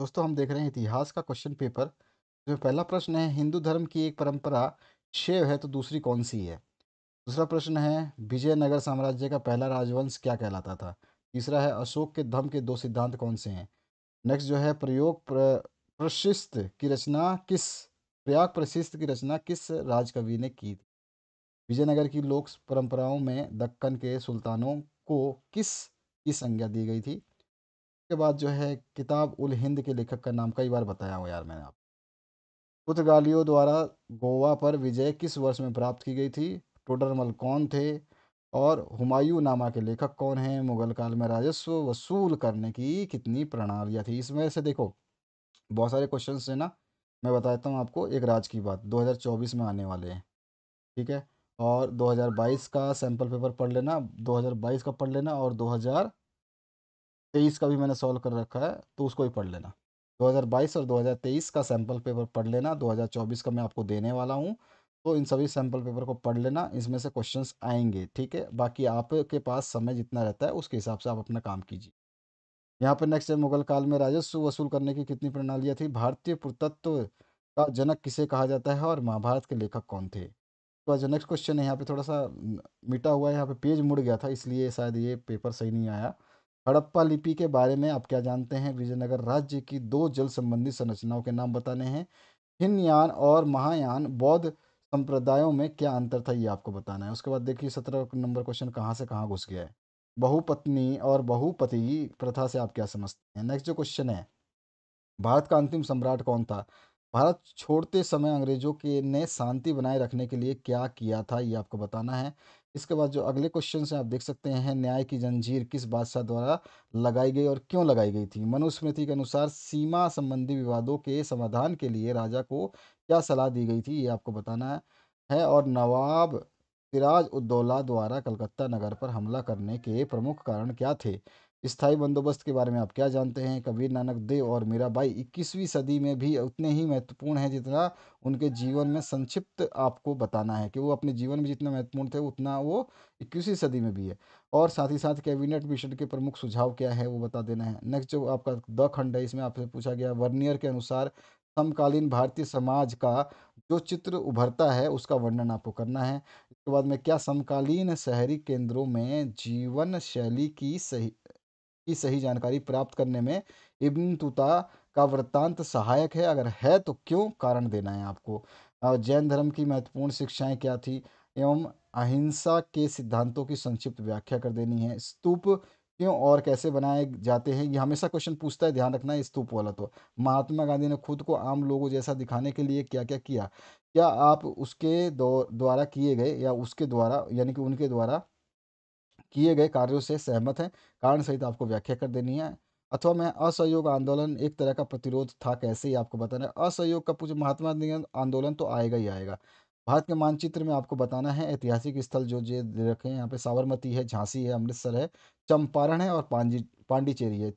दोस्तों हम देख रहे हैं इतिहास का क्वेश्चन पेपर जो पहला प्रश्न है हिंदू धर्म की एक परंपरा शिव है तो दूसरी कौन सी है दूसरा प्रश्न है विजयनगर साम्राज्य का पहला राजवंश क्या कहलाता था तीसरा है अशोक के धर्म के दो सिद्धांत कौन से हैं नेक्स्ट जो है प्रयोग प्र, प्रशिस्त की रचना किस प्रयाग प्रशिस्त की रचना किस राजकवि ने की थी विजयनगर की लोक परंपराओं में दक्कन के सुल्तानों को किस की संज्ञा दी गई थी उसके बाद जो है किताब उल हिंद के लेखक का नाम कई बार बताया हुआ यार मैंने आप पुर्तगालियों द्वारा गोवा पर विजय किस वर्ष में प्राप्त की गई थी टोडरमल कौन थे और हुमायूं नामा के लेखक कौन हैं मुगल काल में राजस्व वसूल करने की कितनी प्रणालियाँ थी इसमें से देखो बहुत सारे क्वेश्चन है ना मैं बता देता हूँ आपको एक राज की बात 2024 में आने वाले हैं ठीक है और 2022 का सैंपल पेपर पढ़ लेना 2022 का पढ़ लेना और तेईस का भी मैंने सॉल्व कर रखा है तो उसको भी पढ़ लेना 2022 और 2023 का सैम्पल पेपर पढ़ लेना 2024 का मैं आपको देने वाला हूँ तो इन सभी सैम्पल पेपर को पढ़ लेना इसमें से क्वेश्चंस आएंगे ठीक है बाकी आपके पास समय जितना रहता है उसके हिसाब से आप अपना काम कीजिए यहाँ पर नेक्स्ट है मुगल काल में राजस्व वसूल करने की कितनी प्रणालियाँ थी भारतीय पुरतत्व का जनक किसे कहा जाता है और महाभारत के लेखक कौन थे तो जो नेक्स्ट क्वेश्चन है यहाँ पे थोड़ा सा मिटा हुआ है यहाँ पे पेज मुड़ गया था इसलिए शायद ये पेपर सही नहीं आया हड़प्पा लिपि के बारे में आप क्या जानते हैं विजयनगर राज्य की दो जल संबंधी संरचनाओं के नाम बताने हैं हिनयान और महायान बौद्ध संप्रदायों में क्या अंतर था ये आपको बताना है उसके बाद देखिए सत्रह नंबर क्वेश्चन कहाँ से कहाँ घुस गया है बहुपत्नी और बहुपति प्रथा से आप क्या समझते हैं नेक्स्ट जो क्वेश्चन है भारत का अंतिम सम्राट कौन था भारत छोड़ते समय अंग्रेजों के ने शांति बनाए रखने के लिए क्या किया था ये आपको बताना है इसके बाद जो अगले क्वेश्चन हैं आप देख सकते हैं न्याय की जंजीर किस बादशाह द्वारा लगाई गई और क्यों लगाई गई थी मनुस्मृति के अनुसार सीमा संबंधी विवादों के समाधान के लिए राजा को क्या सलाह दी गई थी ये आपको बताना है और नवाब सिराज उद्दौला द्वारा कलकत्ता नगर पर हमला करने के प्रमुख कारण क्या थे स्थायी बंदोबस्त के बारे में आप क्या जानते हैं कबीर नानक देव और मीराबाई इक्कीसवीं सदी में भी उतने ही महत्वपूर्ण हैं जितना उनके जीवन में संक्षिप्त आपको बताना है कि वो अपने जीवन में जितना महत्वपूर्ण थे उतना वो इक्कीसवीं सदी में भी है और साथ ही साथ कैबिनेट मिशन के प्रमुख सुझाव क्या है वो बता देना है नेक्स्ट जो आपका द खंड है इसमें आपसे पूछा गया वर्नियर के अनुसार समकालीन भारतीय समाज का जो चित्र उभरता है उसका वर्णन आपको करना है इसके बाद में क्या समकालीन शहरी केंद्रों में जीवन शैली की सही की सही जानकारी प्राप्त करने में इब्न तुता का वृत्तांत सहायक है अगर है तो क्यों कारण देना है आपको जैन धर्म की महत्वपूर्ण शिक्षाएं क्या थी एवं अहिंसा के सिद्धांतों की संक्षिप्त व्याख्या कर देनी है स्तूप क्यों और कैसे बनाए जाते हैं ये हमेशा क्वेश्चन पूछता है ध्यान रखना है स्तूप वाला तो महात्मा गांधी ने खुद को आम लोगों जैसा दिखाने के लिए क्या क्या किया क्या आप उसके द्वारा किए गए या उसके द्वारा यानी कि उनके द्वारा किए गए कार्यों से सहमत हैं कारण सहित आपको व्याख्या कर देनी है अथवा मैं असहयोग आंदोलन एक तरह का प्रतिरोध था कैसे ही आपको बताना है असहयोग का पूछ महात्मा गांधी आंदोलन तो आएगा ही आएगा भारत के मानचित्र में आपको बताना है ऐतिहासिक स्थल जो जो रखे हैं यहाँ पे साबरमती है झांसी है अमृतसर है चंपारण है और पांडी पांडिचेरी है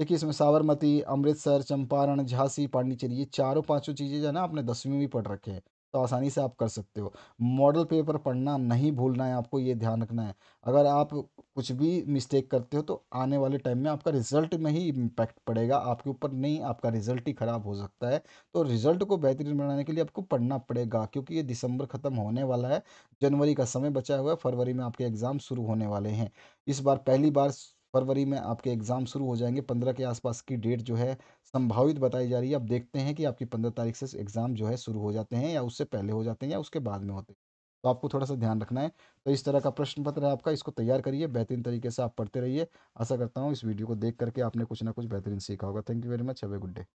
देखिए इसमें साबरमती अमृतसर चंपारण झांसी पांडिचेरी ये चारों पांचों चीज़ें जो है ना आपने दसवीं भी पढ़ रखे हैं तो आसानी से आप कर सकते हो मॉडल पेपर पढ़ना नहीं भूलना है आपको ये ध्यान रखना है अगर आप कुछ भी मिस्टेक करते हो तो आने वाले टाइम में आपका रिजल्ट में ही इम्पैक्ट पड़ेगा आपके ऊपर नहीं आपका रिजल्ट ही ख़राब हो सकता है तो रिजल्ट को बेहतरीन बनाने के लिए आपको पढ़ना पड़ेगा क्योंकि ये दिसंबर ख़त्म होने वाला है जनवरी का समय बचा हुआ है फरवरी में आपके एग्ज़ाम शुरू होने वाले हैं इस बार पहली बार फरवरी में आपके एग्ज़ाम शुरू हो जाएंगे पंद्रह के आसपास की डेट जो है संभावित बताई जा रही है अब देखते हैं कि आपकी पंद्रह तारीख से एग्ज़ाम जो है शुरू हो जाते हैं या उससे पहले हो जाते हैं या उसके बाद में होते हैं तो आपको थोड़ा सा ध्यान रखना है तो इस तरह का प्रश्न पत्र है आपका इसको तैयार करिए बेहतरीन तरीके से आप पढ़ते रहिए आशा करता हूँ इस वीडियो को देख करके आपने कुछ ना कुछ बेहतरीन सीखा होगा thank you very much have a good day